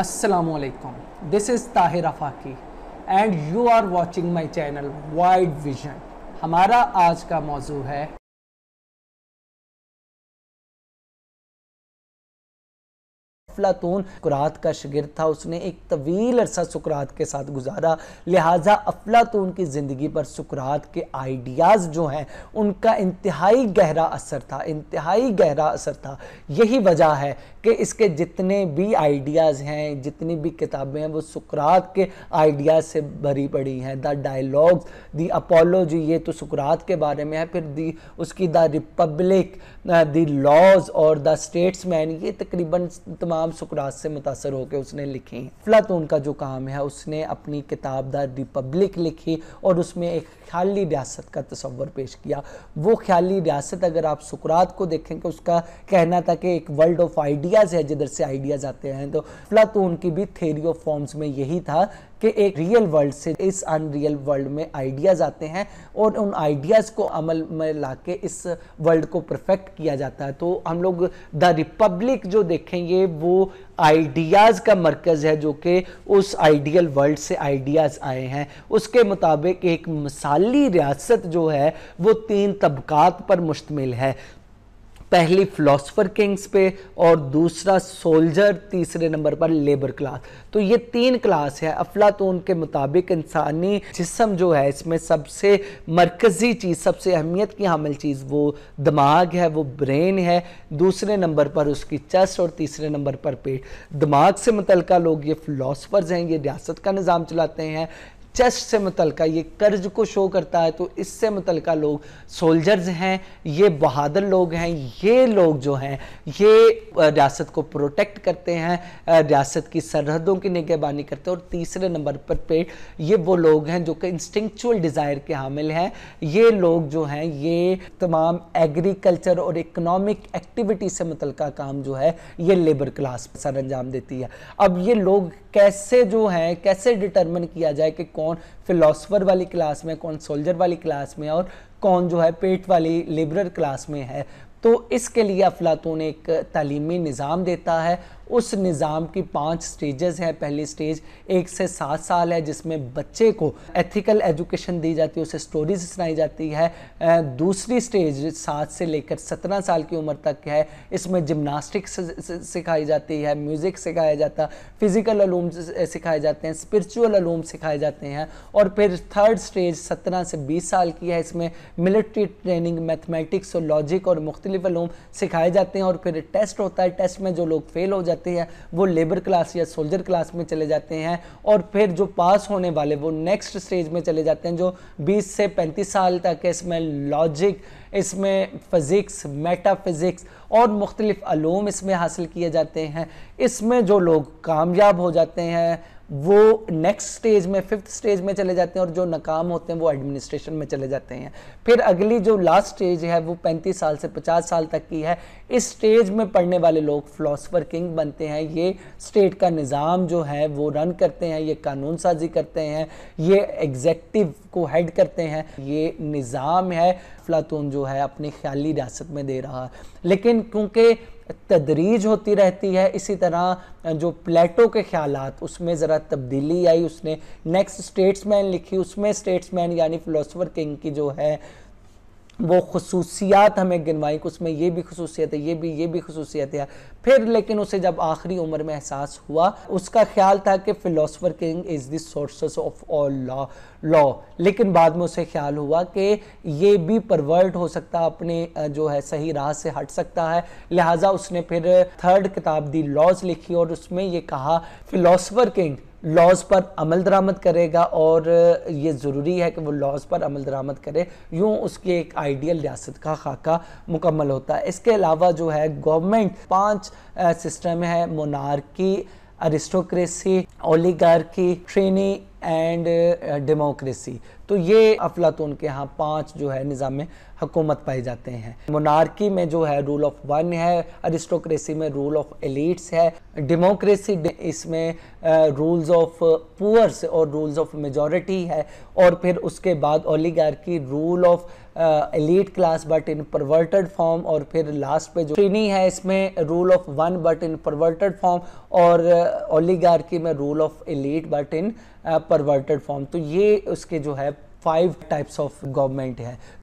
Aslam this is Tahir Afaki and you are watching my channel wide vision हमारा आज का मौजू है अफलातून कुरात का शगिर था उसने एक तवील अरसा सुकरात के साथ गुजारा लिहाजा अफलातून की ज़िंदगी पर सुकरात के आइडियाज़ जो हैं उनका इंतहाई गहरा असर था इंतहाई गहरा असर था यही वजह है कि इसके जितने भी आइडियाज़ हैं जितनी भी किताबें हैं वो सुकरात के आइडियाज़ से भरी पड़ी हैं द डायलॉग्स दी अपोलोजी ये तो सुकरात के बारे में है फिर दी उसकी द रिपब्लिक दी लॉज और द स्टेट्समैन ये तकरीबन तमाम सुकरात से मुतासर होकर उसने लिखी हैं अफलातून का जो काम है उसने अपनी किताब द रिपब्लिक लिखी और उसमें एक ख्याली रियासत का तस्वर पेश किया वो ख्याली रियासत अगर आप सुकरात को देखें कि उसका कहना था कि एक वर्ल्ड ऑफ आइडिया आइडियाज़ है जिधर से आइडियाज़ आते हैं तो प्लातून तो की भी थेरी ऑफ फॉर्म्स में यही था कि एक रियल वर्ल्ड से इस अनरियल वर्ल्ड में आइडियाज़ आते हैं और उन आइडियाज़ को अमल में ला के इस वर्ल्ड को परफेक्ट किया जाता है तो हम लोग द रिपब्लिक जो देखेंगे वो आइडियाज़ का मरकज़ है जो कि उस आइडियल वर्ल्ड से आइडियाज़ आए हैं उसके मुताबिक एक मिसाली रियासत जो है वो तीन तबकात पर मुश्तमिल है पहली फिलोसफर किंग्स पे और दूसरा सोल्जर तीसरे नंबर पर लेबर क्लास तो ये तीन क्लास है अफलातून के मुताबिक इंसानी जिसम जो है इसमें सबसे मरकज़ी चीज़ सबसे अहमियत की हामिल चीज़ वो दिमाग है वो ब्रेन है दूसरे नंबर पर उसकी चेस्ट और तीसरे नंबर पर पेट दिमाग से मुतलका लोग ये फिलोसफर्स हैं ये रियासत का निज़ाम चलाते हैं चेस्ट से मुतलका ये कर्ज को शो करता है तो इससे मुतलका लोग सोल्जर्स हैं ये बहादुर लोग हैं ये लोग जो हैं ये रियासत को प्रोटेक्ट करते हैं रियासत की सरहदों की निगहबानी करते हैं और तीसरे नंबर पर पे ये वो लोग हैं जो कि इंस्टिंक्चुअल डिज़ायर के हामिल हैं ये लोग जो हैं ये तमाम एग्रीकल्चर और इकनॉमिक एक्टिविटी से मुतलका काम जो है ये लेबर क्लास सर अंजाम देती है अब ये लोग कैसे जो हैं कैसे डिटर्मन किया जाए कि कौन कौन फिलोसफर वाली क्लास में कौन सोल्जर वाली क्लास में और कौन जो है पेट वाली लिबरल क्लास में है तो इसके लिए अफलातून एक तालीमी निज़ाम देता है उस निज़ाम की पांच स्टेजेस है पहली स्टेज एक से सात साल है जिसमें बच्चे को एथिकल एजुकेशन दी जाती है उसे स्टोरीज सुनाई जाती है दूसरी स्टेज सात से लेकर सत्रह साल की उम्र तक है इसमें जिमनास्टिक्स सिखाई जाती है म्यूज़िक सिखाया जाता फिज़िकल अलूम सिखाए जाते हैं स्परिचुअल अलूम सिखाए जाते हैं और फिर थर्ड स्टेज सत्रह से बीस साल की है इसमें मिलिट्री ट्रेनिंग मैथमेटिक्स और लॉजिक और मुख्तलिफ अलूम सिखाए जाते हैं और फिर टेस्ट होता है टेस्ट में जो लोग फेल हो जाते होते हैं वो लेबर क्लास या सोल्जर क्लास में चले जाते हैं और फिर जो पास होने वाले वो नेक्स्ट स्टेज में चले जाते हैं जो 20 से 35 साल तक इसमें लॉजिक इसमें फ़िज़िक्स मेटाफिज़िक्स और मुख्तलिफ़ आलूम इसमें हासिल किए जाते हैं इसमें जो लोग कामयाब हो जाते हैं वो नेक्स्ट स्टेज में फिफ्थ स्टेज में चले जाते हैं और जो नाकाम होते हैं वो एडमिनिस्ट्रेशन में चले जाते हैं फिर अगली जो लास्ट स्टेज है वो 35 साल से 50 साल तक की है इस स्टेज में पढ़ने वाले लोग फ़िलासफ़र किंग बनते हैं ये स्टेट का निज़ाम जो है वो रन करते हैं ये कानून साजी करते हैं ये एग्जेक्टिव को हेड करते हैं ये निज़ाम है अफलातून जो है अपनी ख्याली रियासत में दे रहा है लेकिन क्योंकि तदरीज होती रहती है इसी तरह जो प्लेटो के ख्याल उसमें ज़रा तब्दीली आई उसने नेक्स्ट स्टेट्समैन लिखी उसमें स्टेट्समैन यानी फ़िलोसफर किंग की जो है वो खसूसियात हमें गिनवाई कि उसमें ये भी खसूसियत है ये भी ये भी खसूसियत है फिर लेकिन उसे जब आखिरी उम्र में एहसास हुआ उसका ख्याल था कि philosopher king is the source of all law law लेकिन बाद में उसे ख्याल हुआ कि ये भी परवर्ट हो सकता अपने जो है सही राह से हट सकता है लिहाजा उसने फिर थर्ड किताब दी लॉज लिखी और उसमें ये कहा फ़िलोसफर किंग लॉज पर अमल दरामद करेगा और ये ज़रूरी है कि वो लॉज पर अमल दरामद करे यूँ उसके एक आइडियल रियासत का खाका मुकम्मल होता है इसके अलावा जो है गवर्नमेंट पाँच सिस्टम है मोनारकी अरिस्टोक्रेसी की ट्रेनी एंड डेमोक्रेसी uh, तो ये अफलातून के यहाँ पांच जो है निज़ाम हुकूमत पाए जाते हैं मोनार्की में जो है रूल ऑफ वन है अरिस्टोक्रेसी में रूल ऑफ एलिट्स है डेमोक्रेसी इसमें रूल्स ऑफ पुअर्स और रूल्स ऑफ मेजॉरिटी है और फिर उसके बाद oligarchy rule of elite class but in perverted form और फिर लास्ट पे जो ट्रीनी है इसमें rule of one but in perverted form और ओलीगार्की uh, में rule of elite but in perverted form तो ये उसके जो है फाइव टाइप्स ऑफ गवर्नमेंट है